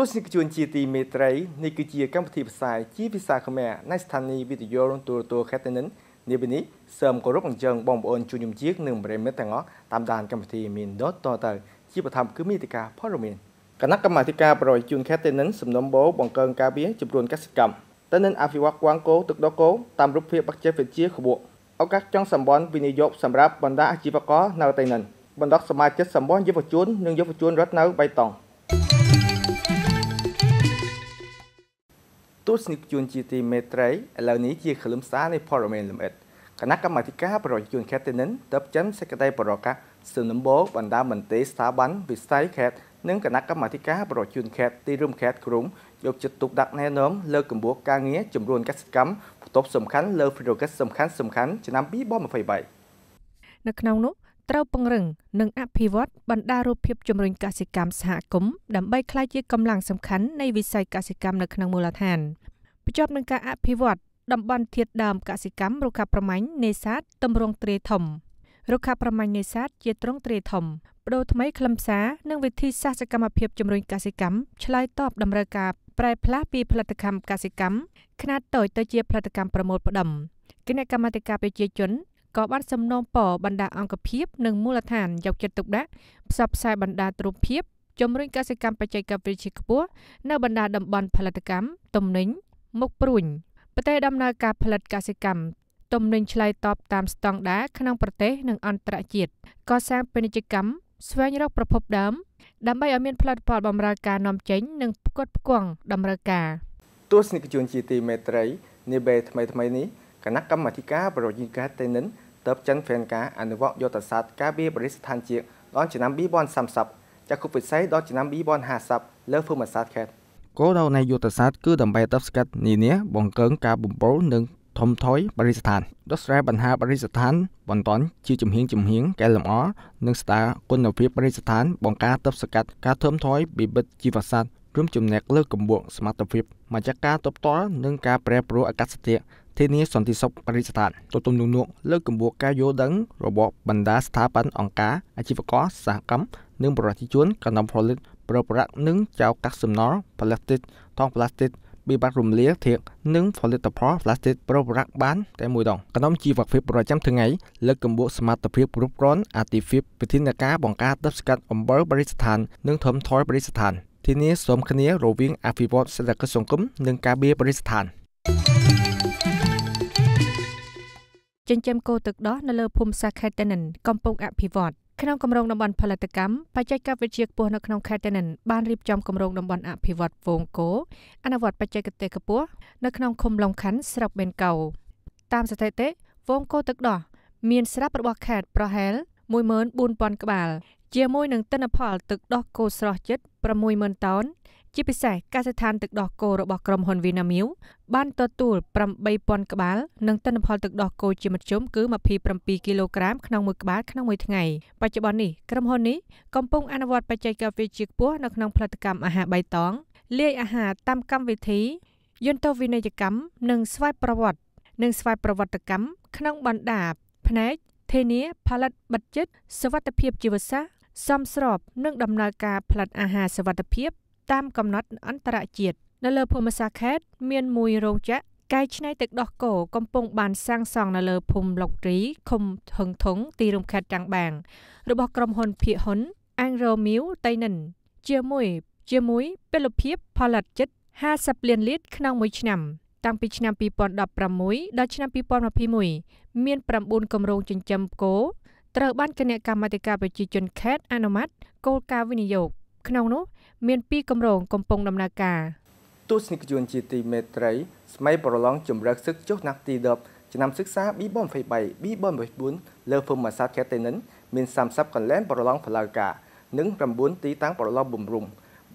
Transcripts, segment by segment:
ទស្សនិកជនជាទីមេត្រីនេះគឺជាកម្មវិធីផ្សាយជាភាសាខ្មែរនៃស្ថានីយ៍វិទ្យុរងទូរទស្សន៍ខេត្តនិននាពេលនេះសូមគោរពអញ្ជើញបងប្អូនជួយខ្ញុំជានិងប្រិមិត្តទាំងអស់តាមដានកម្មវិធីមានដតតទៅជាបឋមគឺមេតិការផលរមានគណៈកម្មាធិការប្រយោជន៍ខេត្តនិន សំណុំបោបង្កើនការវាជំរុញកសិកម្មទៅនឹងអភិវឌ្ឍគួងគោទឹកដកគោតាមរូបភាពបច្ចេកវិទ្យាក្បួកឱកាសចង់សម្បន់វិនិយោគសម្រាប់បណ្ដាអាជីវករនៅទីនិនបណ្ដោះសមាជិកសម្បន់យុវជននិងយុវជនរដ្ឋនៅបៃតងទស្សនិកជនជាទីមេត្រីឥឡូវនេះជាខ្លឹមសារនៃ Parliament លំអិតគណៈកម្មាធិការប្រជាជនខេត្តតេនិនតបចិនសេក្រារីប្រកាសសំណបោបណ្ដាមន្ត្រីស្ថាប័នវិស័យខេត្តនិងគណៈកម្មាធិការប្រជាជនខេត្តទីរួមខេត្តក្រុងយកចិត្តទុកដាក់ណែនាំលើកម្ពុជាការងារជំរុញកសិកម្មផ្ទប់សំខាន់លើភារកិច្ចសំខាន់សំខាន់ឆ្នាំ2023នៅក្នុងនោះត្រូវពង្រឹងនិងអភិវឌ្ឍបណ្ដារូបភាពជំរុញកសិកម្មសហគមន៍ដើម្បីក្លាយជាកម្លាំងសំខាន់នៃវិស័យកសិកម្មនៅក្នុងមូលដ្ឋានភ្ជាប់នឹងការអភិវឌ្ឍតំបន់ធាតដើមកសិកម្មរុក្ខាប្រមាញ់នេសាទតម្រង់ត្រីធំរុក្ខាប្រមាញ់នេសាទជាត្រង់ត្រីធំបដូរថ្មីខ្លឹមសារនិងវិធីសាស្ត្រសកម្មភាពជំរុញកសិកម្មឆ្លើយតបតម្រូវការប្រែផ្លាស់ពីផលិតកម្មកសិកម្មខ្នាតតូចទៅជាផលិតកម្មប្រមូលផ្ដុំគណៈកម្មាធិការប្រជាជនក៏បានសំណូមពរបណ្ដាអង្គភាពនិងមូលដ្ឋានយកចិត្តទុកដាក់ផ្សព្វផ្សាយបណ្ដាទ្រព្យភាពជំរុញកសិកម្មបច្ចេកវិទ្យាខ្ពស់នៅបណ្ដាតំបន់ផលិតកម្មទំនិញមុខព្រួញប្រទេសដំណើរការផលិតកសិកម្មទំនិញឆ្លើយតបតាមស្តង់ដារក្នុងប្រទេសនិងអន្តរជាតិកសាងពាណិជ្ជកម្មស្វែងរកប្រភពដើមដើម្បីឲ្យមានផលិតផលបម្រើការនាំចេញនិងផ្គត់ផ្គង់តម្រូវការទស្សនិកជនជាទីមេត្រីនាពេលថ្មីៗនេះគណៈកម្មាធិការប្រយោជន៍ការតេនិនទៅចិនហ្វេនការអនុវត្តយុទ្ធសាស្ត្រការបៀបរិស្ថាន ជាតិដល់ឆ្នាំ2030ចាក់គប់វិស័យដល់ឆ្នាំ2050លើភូមិសាស្ត្រខេត្តគោលដៅនៃយុទ្ធសាស្ត្រគឺដើម្បីទប់ស្កាត់នានាបង្កើនការបំពុលនិងធំថយបរិស្ថានដោះស្រាយបញ្ហាបរិស្ថាន បន្ទាន់ជាជំហានជំហានកែលម្អនិងស្ដារគុណភាពបរិស្ថានបង្ការទប់ស្កាត់ការធំថយពីបិទជីវសាស្ត្ររួមចំណែកលើកកម្ពស់សមត្ថភាពមជ្ឈការទប់ទល់និងការប្រែប្រួលអាកាសធាតុធានាសន្តិសុខបរិស្ថានទទុំនុកលើកកម្ពស់ការយល់ដឹងរបស់បណ្ដាស្ថាប័នអង្គការអាជីវករសហកម្មនិងប្រជាជនកណ្ដាលផលិតប្រប្រាក់និងចៅកាក់សំណល់ប្លាស្ទិកថង់ប្លាស្ទិកបិបត្តិរំលាយធាតុនិងផលិតផលប្លាស្ទិកប្រប្រាក់បានតែមួយដងក្នុងជីវភាពប្រចាំថ្ងៃលើកកម្ពស់សមត្ថភាពគ្រប់គ្រាន់អតិភិបវិធានការបង្ការទប់ស្កាត់អំបិលបរិស្ថាននិងធំថយបរិស្ថានធានាសមគ្នារវាងអភិវឌ្ឍសេដ្ឋកិច្ចសង្គមនិង ការពារបរិស្ថាន thank you ចិញ្ចឹមគោទឹកដោះនៅលើភូមិសាខេតតិនិនកំពុងអភិវឌ្ឍក្នុងគម្រោងតំបន់ផលិតកម្មបច្ចេកវិទ្យាខ្ពស់នៅក្នុងខេត្តតេនិនបានរៀបចំគម្រោងតំបន់អភិវឌ្ឍវងគោអនុវត្តបច្ចេកទេសខ្ពស់នៅក្នុងឃុំឡុងខាន់ស្រុកបេនកោតាមស្ថិតិវងគោទឹកដោះមានស្រាប់របស់ខេត្តប្រហែល14000ក្បាល ជាមួយនឹងទិន្នផលទឹកដោះគោស្រស់ចិត្ត60000តោនជាពិសេសកសិដ្ឋានទឹកដោះគោរបស់ក្រុមហ៊ុន Vinamilk បានទទួល8000ក្បាលនិងទិន្នផលទឹកដោះគោជាមធ្យមគឺ27គីឡូក្រាមក្នុងមួយក្បាលក្នុងមួយថ្ងៃបច្ចុប្បន្ននេះក្រុមហ៊ុននេះកំពុងអនុវត្តបច្ចេកវិទ្យាខ្ពស់នៅក្នុងផលិតកម្មអាហារបៃតងលាយអាហារតាមកម្មវិធីយន្តវិន័យកម្មនិងស្វ័យប្រវត្តិនិងស្វ័យប្រវត្តិកម្មក្នុងបណ្ដាផ្នែកធានាផលិតបិទចិត្តសវត្ថភាពជីវសាស្ត្រសមស្របនឹងដំណើរការផលិតអាហារសវត្ថភាពតាមកំណត់អន្តរជាតិនៅលើភូមិសាខេតមានមួយរោងចក្រកែច្នៃទឹកដោះគោកំពុងបានសាងសង់នៅលើភូមិឡុករីឃុំហឹងធុងទីរំខេតចាំងបាង របស់ក្រុមហ៊ុនភៀកហ៊ុន Angro Mew តៃនិនជាមួយ ជាមួយពលភាពផលិតចិត្ត50លានលីត្រក្នុងមួយឆ្នាំតាំងពីឆ្នាំ2016ដល់ឆ្នាំ2021មាន9គម្រោងចិញ្ចឹមគោត្រូវបានគណៈកម្មាធិការប្រជាជនខេត្តអនុម័តគោលការណ៍វិនិយោគក្នុងនោះមាន2គម្រោងកំពុងដំណើរការទស្សនិកជនជាទីមេត្រីស្ម័យប្រឡងជំរើសសឹកចុះណាក់ទី10ឆ្នាំសិក្សា B23 B24 លើភូមិប្រាសាទខេត្តតេនិនមាន30កន្លែងប្រឡងផ្លូវការនិង9ទីតាំងប្រឡងបំរុង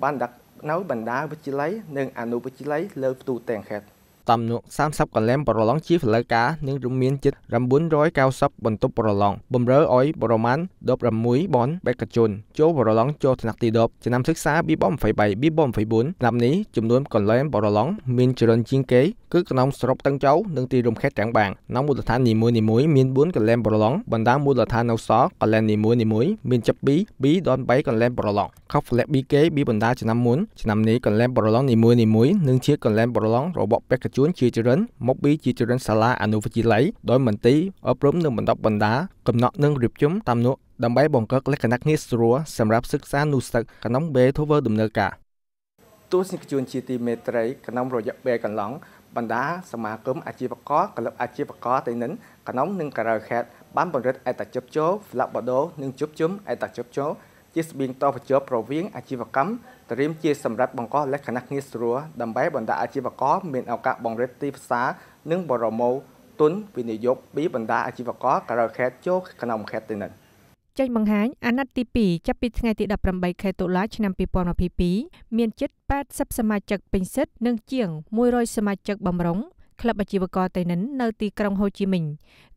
បានដាក់នៅបណ្ដាវិទ្យាល័យនិងអនុវិទ្យាល័យលើទូទាំងខេត្តតំនុ30កន្លែងប្រឡងជាផ្លូវការនិងរួមមានជិត990បន្ទប់ប្រឡងបំរើឲ្យប្រមាណ16បនបេក្ខជនចូលប្រឡងចូលថ្នាក់ទី10ឆ្នាំសិក្សា B23 B24 ឆ្នាំនេះចំនួនកន្លែងប្រឡងមានច្រើនជាងគេគឺក្នុងស្រុកតឹងចៅនិងទីរួមខេត្តទាំងបាងនៅមូលដ្ឋាននីមួយៗមានាន4កន្លែងប្រឡងបណ្ដាមូលដ្ឋាននៅសល់កន្លែងនីមួយនីមួយមានចាប់ពី2ដល់3កន្លែងប្រឡងខុសផ្លែក BK ពីបណ្ដាឆ្នាំមុនឆ្នាំនេះកន្លែងប្រឡងនីមួយនីមួយនឹងជាកន្លែងប្រឡងរបស់បេក្ខជនជាច្រើនមកពីជាច្រើនសាលាអនុវិទ្យាល័យដោយមន្ទីរអប់រំនិងបណ្ដុះបណ្ដាលកំណត់និងរៀបចំតាមនោះដើម្បីបង្កើតលក្ខណៈងាយស្រួលសម្រាប់សិក្សានុស្សិតក្នុងពេលធ្វើដំណើរការទស្សនិកជនជាទីមេត្រីក្នុងរយៈពេលកន្លងបណ្ដាសមាគមអាជីវករក្លឹបអាជីវករតៃនិនក្នុងនិងការ៉ៅខេត បានបង្កើតអត្តជិបជោ Flabado និងជប់ជុំអត្តជិបជោជាស្បៀងតបញ្ចប់រវាងអាជីវកម្មត្រៀមជាសម្រាប់បង្កលក្ខណៈងាយស្រួលដើម្បីបណ្ដាអាជីវករមានឱកាសបង្រិតទីផ្សារនិងបរមោទុនវិនិយោគពីបណ្ដាអាជីវករក្រៅខេត្តចូលក្នុងខេត្តទៅនឹងចេញបង្ហាញអាណត្តិទី2ចាប់ពីថ្ងៃទី18ខែតុលាឆ្នាំ2022មានជិត80សមាជិកពេញសិទ្ធិនិងជាង100សមាជិកបំរុងក្លឹបអាជីវករតៃនិននៅទីក្រុងហូជីមិញ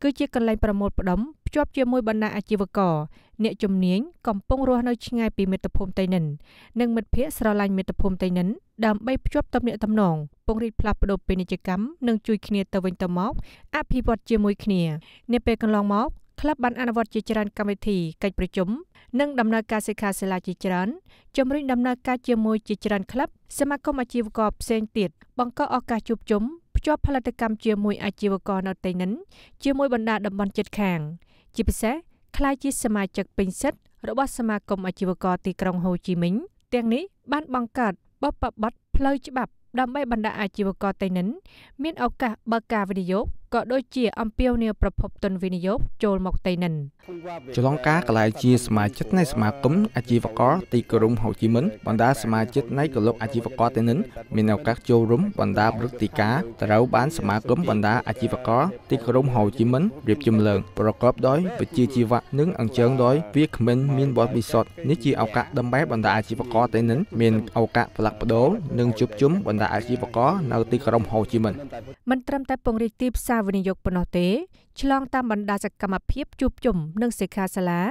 គឺជាកន្លែងប្រមូលផ្ដុំភ្ជាប់ជាមួយបណ្ដាអាជីវករអ្នកជំនាញកំពុងរស់នៅឆ្ងាយពីមាតុភូមិតៃនិននិងមិត្តភ័ក្តិស្រឡាញ់មាតុភូមិតៃនិនដើម្បីភ្ជាប់ទំនាក់ទំនងពង្រីកផ្លាស់ប្តូរពាណិជ្ជកម្មនិងជួយគ្នាទៅវិញទៅមកអភិវឌ្ឍជាមួយគ្នានេះពេលកន្លងមកក្លឹបបានអនុវត្តជាច្រើន កម្មវិធីកិច្ចប្រជុំនិងដំណើរការសិក្ខាសាលាជាច្រើនជំរុញដំណើរការជាមួយជាច្រើនក្លឹបសមាគមអាជីវករផ្សេងទៀតបង្កឱកាសជួបជុំភ្ជាប់ផលិតកម្មជាមួយអាជីវករនៅទីនិន ជាមួយបណ្ដាតំបន់ជិតខាង។ជាពិសេសខ្ល้ายជាសមាជិកពេញសិទ្ធិរបស់សមាគមអាជីវករទីក្រុងហូជីមិញទាំងនេះបានបង្កើតបបបត្តិផ្លូវច្បាប់ដើម្បីបណ្ដាអាជីវករតៃនិនមានឱកាសបើកការវិនិយោគក៏ដូចជាអំពាវនាវប្រភពទុនវិនិយោគចូលមកតៃនិនចលងការកលាយជាសមាជិកនៃសមាគមអាជីវករទីក្រុងហូជីមិញបណ្ដាសមាជិកនៃក្លឹបអាជីវករតៃនិនមានឱកាសចូលរួមបណ្ដាព្រឹត្តិការណ៍ត្រូវបានសមាគមបណ្ដាអាជីវករទីក្រុងហូជីមិញរៀបចំឡើងប្រកបដោយវិជ្ជាជីវៈនិងអញ្ជើញដោយវាគ្មិនមានបទពិសោធន៍នេះជាឱកាសដើម្បីបណ្ដាអាជីវករតៃនិនមានឱកាសផ្លាស់ប្ដូរនិងជួបជុំបណ្ដាអាជីវករនៅទីក្រុងហូជីមិញមិនត្រឹមតែពង្រីកទីផ្សារការវិនិយោគប៉ុណ្ណោះទេឆ្លងតាមបណ្ដាសកម្មភាពជួបជុំនិងសិក្ខាសាលា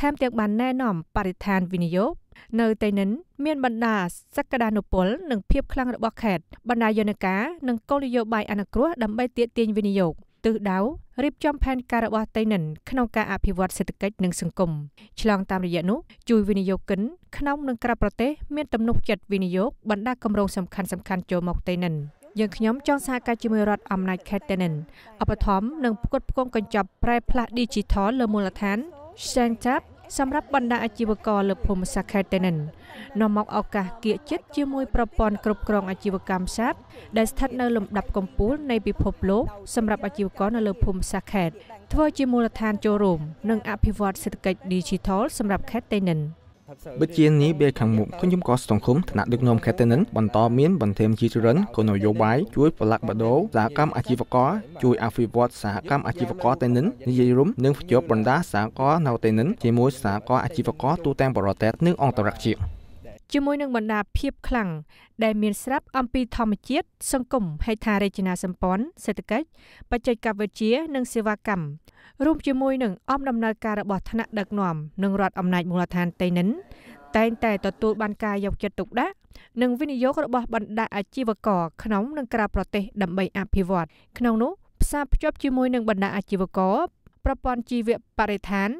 ថែមទាំងបានណែនាំបរិស្ថានវិនិយោគនៅទីនេះមាន បណ្ដាសក្តានុពលនិងភាពខ្លាំងរបស់ខេត្តបណ្ដាយន្តការនិងគោលនយោបាយអនុគ្រោះដើម្បីទាក់ទាញវិនិយោគទិសដៅរៀបចំផែនការរបស់តៃនិនក្នុងការអភិវឌ្ឍសេដ្ឋកិច្ចនិងសង្គមឆ្លងតាមរយៈនោះជួយវិនិយោគិនក្នុងនិងក្រៅប្រទេស មានទំនុកចិត្តវិនិយោគបណ្ដាគម្រោងសំខាន់ៗចូលមកតៃនិន។យើងខ្ញុំចង់សហការជាមួយរដ្ឋអំណាចខេត្តតេនិនឧបត្ថម្ភនិងផ្គត់ផ្គង់កញ្ចប់ប្រែផ្លាស់ Digital លើមូលដ្ឋាន Stand Up សម្រាប់បណ្ដាអាជីវករលើភូមិសាខេតេនិននាំមកឱកាសគៀកចិត្តជាមួយប្រព័ន្ធគ្រប់គ្រងអាជីវកម្មសាបដែលស្ថិតនៅលំដាប់កំពូលនៃពិភពលោកសម្រាប់អាជីវករនៅលើភូមិសាខេត ធ្វើជាមូលដ្ឋានចូលរួមនិងអភិវឌ្ឍសេដ្ឋកិច្ច Digital សម្រាប់ខេតេនិន។បិជានេះពេលខាងមុខគខ្ញុំក៏សង្គមថ្នាក់ដឹកនាំខេត្តតេនិនបន្តមានបន្ថែមជាច្រើនគោលនយោបាយជួយប្រឡាក់បដោសហកម្មអាជីវករជួយអភិវឌ្ឍសហកម្មអាជីវករតេនិននិយាយរួមនឹងភ្ជាប់បណ្ដាសហករនៅតេនិនជាមួយសហករអាជីវករទូទាំងប្រទេសនិងអន្តរជាតិជាមួយនឹងបណ្ដាភាពខ្លាំងដែលមានស្រាប់អំពីធម្មជាតិសង្គមហេដ្ឋារចនាសម្ព័ន្ធសេដ្ឋកិច្ចបច្ចេកវិទ្យានិងសេវាកម្មរួមជាមួយនឹងអំដំណើរការរបស់ថ្នាក់ដឹកនាំនិងរដ្ឋអំណាចមូលដ្ឋានតេនិនតែងតែទទួលបានការយកចិត្តទុកដាក់និងវិនិយោគរបស់បណ្ដាអាជីវករក្នុងនិងក្រៅប្រទេសដើម្បីអភិវឌ្ឍក្នុងនោះផ្សារភ្ជាប់ជាមួយនឹងបណ្ដាអាជីវករប្រព័ន្ធជីវៈបរិស្ថាន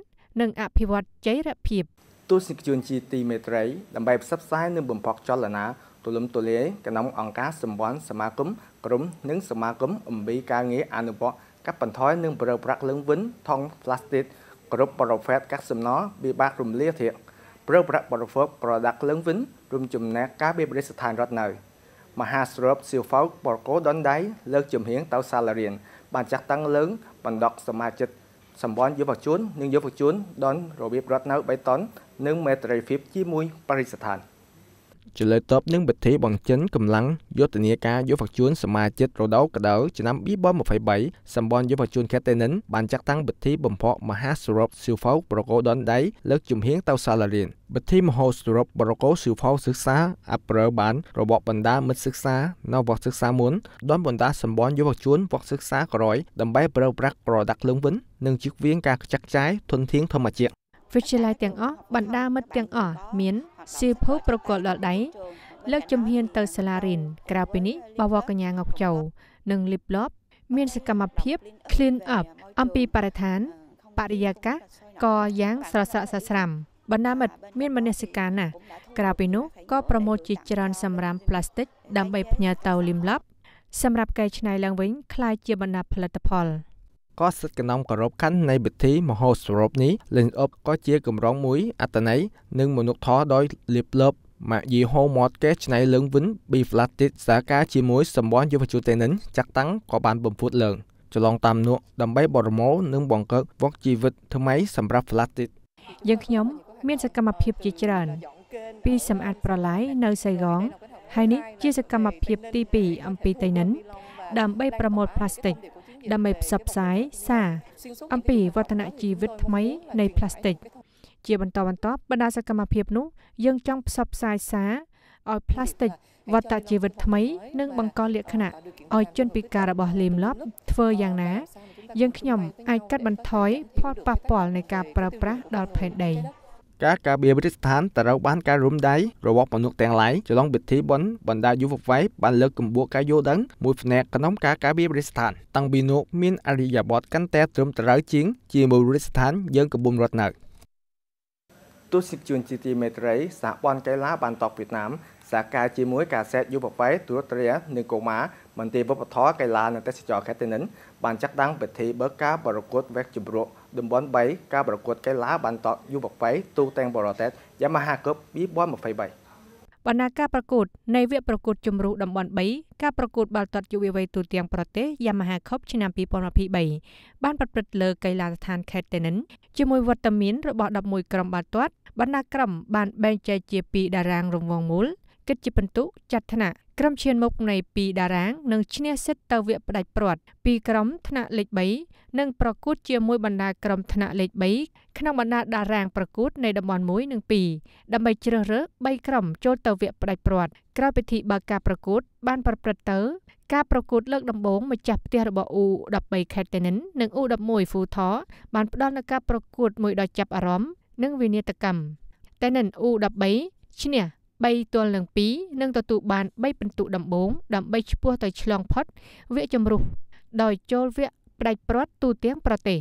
និងអភិវឌ្ឍចីរភាពទស្សនិកជនជាទីមេត្រីដើម្បីផ្សព្វផ្សាយនិងបំផុសចលនាទូលំទូលាយក្នុងអង្គការសម្ព័ន្ធសមាគមក្រុមនិងសមាគមអំពីការងារអនុវត្តកាត់បន្ថយនិងប្រើប្រាស់លឹងវិញថង់ផ្លាស្ទិកគ្រប់ប្រភេទកាកសំណល់ពិបាករំលាយធាតុប្រើប្រាស់ប្រភេទ product លឹងវិញរួមចំណែកការបៀបរិស្ថានរដ្ឋនៅមហាស្របសៀវហ្វោកបរកូដនដៃលើកជំហៀងទៅសាលារៀនបានចាត់តាំងលើងបណ្ដកសមាជិកសម្ព័ន្ធយុវជន និងយុវជនដនរបៀបរត់នៅ3តន់និងមេត្រីភាពជាមួយបរិស្ថាន។ជាលើតបនឹងពិធីបង្ចិនកម្លាំងយុទ្ធនាការយុវជនសមាជិករដូវកដៅឆ្នាំ2023សម្ព័ន្ធយុវជនខេត្តតេនិនបានចាក់តាំងពិធីបំផក់មហាសរុបស៊ីវ៉ោប្រកោដនដៃលើកជំហៀងទៅសាលារៀនពិធីមហោសរុបប្រកោស៊ីវ៉ោសិក្សាអប្រើបានរបបបណ្ដាមិត្តសិក្សានៅវត្តសិក្សាមុនដនបណ្ដាសម្ព័ន្ធយុវជនវត្តសិក្សាក្រោយដើម្បីប្រើប្រាស់ក្រដាក់លឹងវិញនិងជៀសវាងការខ្ចាក់ចាយធនធានធម្មជាតិវិទ្យាល័យទាំងអស់បណ្ដាមិត្តទាំងអស់មានសៀវភៅប្រកល់ដល់ដៃលើកជំហានទៅសាលារៀនក្រៅពីនេះបវរកញ្ញាងុកចៅនិងលីបឡប់ មានសកម្មភាព clean up អំពីបរិស្ថានបរិយាកាសក៏យ៉ាងស្រស់ស្អាតសស្រាំបណ្ដាមិត្តមានមនសិការណាស់ក្រៅពីនោះក៏ប្រមូលជាច្រើនសម្រាមផ្លាស្ទិកដើម្បីផ្ញើទៅលីមឡប់សម្រាប់កែច្នៃឡើងវិញคล้ายជាបណ្ដាផលិតផលក៏សិទ្ធិកណំគោរពខណ្ឌនៃពិធីមហោស្រពនេះលេងអប់ក៏ជាកម្រងមួយអត្តន័យនិងមនុស្សធម៌ដោយលាបលប់ម៉ាក់យីហូមាត់កេះឆ្នៃលើងវិញប៊ីហ្វ្លាទីតសាកាជាមួយសម្បនយុវជនតេនិនចាក់តាំងក៏បានបំពុតលើងចឡងតាមនោះដើម្បីបរមោនិងបង្កើតវកជីវិត ថ្មី សម្រាប់ Flatit យើងខ្ញុំ មាន សកម្មភាពជាច្រើន ពីសម្អាតប្រឡាយនៅសៃហ្គងហើយនេះជាសកម្មភាពទី2អំពីតៃនិនដើម្បីប្រមូលផ្លាស្ទិកដើម្បីផ្សព្វផ្សាយសារអំពីវឌ្ឍនជីវិតថ្មី នៃផ្លាស្ទិកជាបន្តបន្ទាប់បណ្ដាសកម្មភាពនោះ យើងចង់ផ្សព្វផ្សាយសារឲ្យផ្លាស្ទិកវត្តជីវិតថ្មីនិងបង្កលក្ខណៈឲ្យជនពិការរបស់លេមឡប់ធ្វើយ៉ាងណាយើងខ្ញុំអាចកាត់បន្ថយផលប៉ះពាល់នៃការប្រើប្រាស់ដល់ផែនដីការការពារវិទ្យាស្ថានត្រូវបានការរួមដៃរបស់មនុស្សទាំងឡាយចន្លងពិធីបុណ្យបណ្ដាយុវវ័យបានលើកកម្ពស់ការយល់ដឹងមួយផ្នែកក្នុងការការពារវិទ្យាស្ថានតាំងពីនោះមានអរិយាប័ត្រកាន់តែត្រឹមត្រូវជាង ជាមួយវិទ្យាស្ថានយើងកំពុងរត់នៅទស្សនិកជនជាទីមេត្រីសហព័ន្ធកីឡាបានតបវៀតណាមសហការជាមួយកាសែតយុវវ័យទូរទ្រានិងកូម៉ាមន្ត្រីវប្បធម៌កីឡានិងទេសចរខេត្តតេនិនបានចាត់តាំងពិធីបើកការប្រកួតវែកជម្រក់តំបន់3ការប្រកួតកីឡាបាល់ទាត់យុវវ័យទូទាំងបរទេស Yamaha Cup 2023បណ្ណាការប្រកួត នៃវគ្គប្រកួតជម្រុះតំបន់3ការប្រកួតបាល់ទាត់យុវវ័យទូទាំងប្រទេស Yamaha Cup ឆ្នាំ2023បានប្រព្រឹត្តលើកីឡាដ្ឋានខេត្តតេនិនជាមួយវត្តមានរបស់11ក្រុមបាល់ទាត់បណ្ណាក្រុមបានបែងចែកជា2តារាងរង្វង់មូលគិតជាពិន្ទុចាត់ថ្នាក់ក្រុមឈានមុខនៃ2តារាងនឹងឈ្នះសិទ្ធទៅវគ្គផ្ដាច់ព្រាត់ពីក្រុមថ្នាក់លេខ3និងប្រកួតជាមួយបណ្ដាក្រុមថ្នាក់លេខ3ក្នុងបណ្ដាតារាងប្រកួតនៃតំបន់1និង2ដើម្បីជ្រើសរើស3ក្រុមចូលទៅវគ្គផ្ដាច់ព្រាត់ក្រោយពិធីបើកការប្រកួតបានប្រព្រឹត្តទៅ ការប្រកួតលើកដំបូងម្ចាស់ផ្ទះរបស់ U13 Ketenin និង U11 Futhor បានផ្ដល់នូវការប្រកួតមួយដ៏ចាប់អារម្មណ៍និងវិនាតកម្មតែនិន U13 ឈ្នះ3ទល់នឹង2នឹងទទួលបាន3ពិន្ទុដំបូង ដើម្បីឈ្មោះទៅឆ្លងផុតវគ្គជម្រុះដោយចូលវគ្គផ្ដាច់ព្រាត់ទូទាំងប្រទេស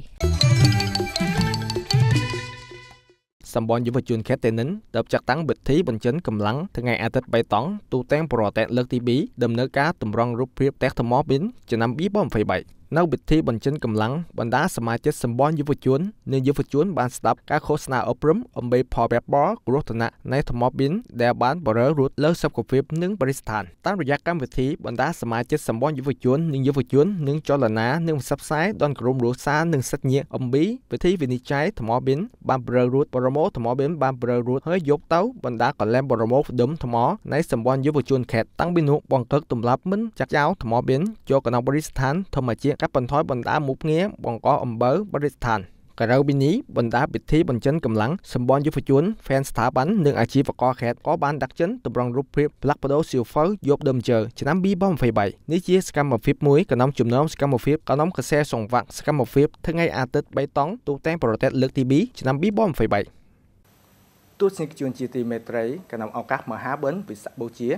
សម្ព័ន្ធយុវជនខេត្តតេនិនដើបចាក់តាំងវិធីបញ្ចិនកម្លាំងថ្ងៃអាទិត្យបៃតងទូទាំងប្រទេសលើកទី2ដំណើរការតម្រង់រូបភាពផ្ទះថ្មវិញឆ្នាំ2023នៅពិធីបញ្ចេញកម្លាំងបណ្ដាសមាជិកសម្ព័ន្ធយុវជននិងយុវជនបានស្ដាប់ការឃោសនាអប់រំអំពីផលប្រយោជន៍គ្រោះថ្នាក់នៃធម្មបិនដែលបានបរិរួតលើសុខភាពនិងបរិស្ថានតាមរយៈកម្មវិធីបណ្ដាសមាជិកសម្ព័ន្ធយុវជននិងយុវជននិងចលនានិងផ្សព្វផ្សាយដល់ក្រុមរសានិងសិទ្ធិញាអំពីវិធីវិនិច្ឆ័យធម្មបិនបានបរិរួតបរមោធម្មបិនបានបរិរួតហើយយកទៅបណ្ដាកលែមបរមោផ្ដុំធម្ម នៃសម្ព័ន្ធយុវជនខេត្តតាំងពីនោះបង្កឹកទម្លាប់មិនចាក់ចោលធម្មបិនចូលកណ្ដាលបរិស្ថានធម្មជាតិកាត់បន្ថយបណ្ដាមុខងារបង្កអំបៅបរិស្ថានក្រៅពីនេះបណ្ដាពិធីបញ្ចិនកម្លាំងសម្ព័ន្ធយុវជន Fan ស្ថាប័ននិងអាជីវករខេត្តក៏បានដាក់ចិនតម្រង់រូបភាពផ្លាក់ប្ដូរសៀវភៅយប់ដើមជើឆ្នាំ2023នេះជាសកម្មភាពមួយកណ្ដំចំណោមសកម្មភាពកណ្ដំកសែសង្វាក់សកម្មភាពថ្ងៃអាទិត្យ3តង់ទូទាំងប្រទេសលើកទី2ឆ្នាំ2023ទស្សនិកជនជាទីមេត្រីកណ្ដំឱកាស មហាបិណ្ឌវិសាខបូជា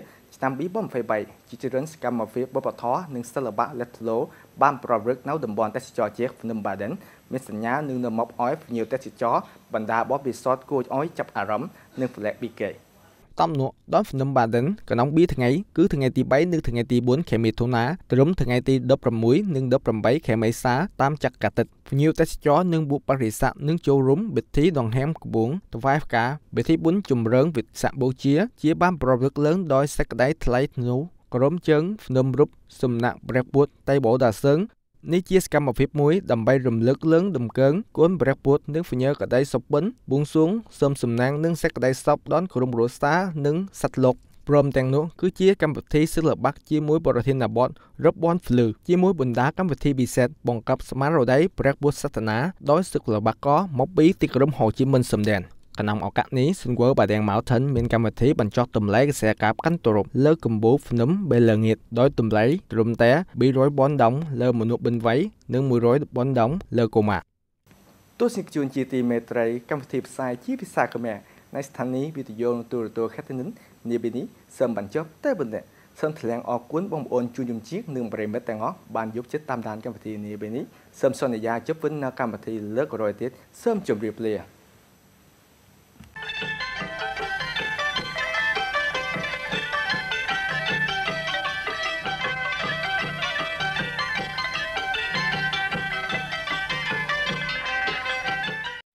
ឆ្នាំ2023ជាច្រើនសកម្មភាពបបធរនិងសិល្បៈ Let's Go បានប្រព្រឹត្តនៅតំបន់ទេសចរជាតិភ្នំបាដិនមានសញ្ញានឹងនាំមកឲ្យភ្ញៀវទេសចរបណ្ដាបបពិសោធន៍គួរឲ្យចាប់អារម្មណ៍និងផ្លែកពីគេ។តំណក់ដល់ភ្នំបាដិនក្នុង2ថ្ងៃគឺថ្ងៃទី3និងថ្ងៃទី4ខែមិថុនាត្រឹមថ្ងៃទី16និង18ខែមេសាតាមចក្រតិតភ្ញៀវទេសចរនិងបុព្វរិស័កនឹងចូលរួមពិធីដង្ហែមក្បួងថ្វាយផ្កាពិធីបុណ្យជំរឿនវិសាខបូជាជាបានប្រព្រឹត្តឡើងដោយសេចក្តីថ្លៃថ្នូរក្រុមជើងភ្នំរូបសំណាក់ព្រះពុទ្ធតៃបោដាសឹងនេះជាសកម្មភាពមួយដើម្បីរំលឹកឡើងដំកើងគុណព្រះពុទ្ធនិងវិញ្ញាក្តីសុបិនបួងសួងសូមសំណាងនិងសេចក្តីសុខដល់ក្រុមគ្រួសារនិងសត្វលោកព្រមទាំងនោះគឺជាកម្មវិធីសិល្បៈជាមួយប្រធានបទរបបភ្លឺជាមួយបណ្ដាកម្មវិធីពិសេសបង្កប់ស្មារតីព្រះពុទ្ធសាសនាដោយសិល្បករមកពីទីក្រុងហូជីមិនសំដែនក្នុងឱកាសនេះ Sunwell Padang Mountain មានកម្មវិធីបញ្ចុះតម្លៃកសិកម្មកាន់ទរពលើកំពូលភ្នំបេលងៀតដោយតម្លៃត្រឹមតែ200បនដង លើមនុស្សបិណ្ឌវ័យនិង100បនដងលើកុមារទស្សនិកជនជាទីមេត្រីកម្មវិធីផ្សាយជាភាសាខ្មែរនៅស្ថានីយ៍វិទ្យុនិងទូរទស្សន៍ Khatinin នាពេលនេះសូមបញ្ចប់តែប៉ុណ្ណេះសូមថ្លែងអរគុណបងប្អូនជួយជំជានិងប្រិមិត្តទាំងអស់បានយកចិត្តតាមដានកម្មវិធីនាពេលនេះសូមសន្យាជប់វិញនៅកម្មវិធី លើករយទៀតសូមជម្រាបលា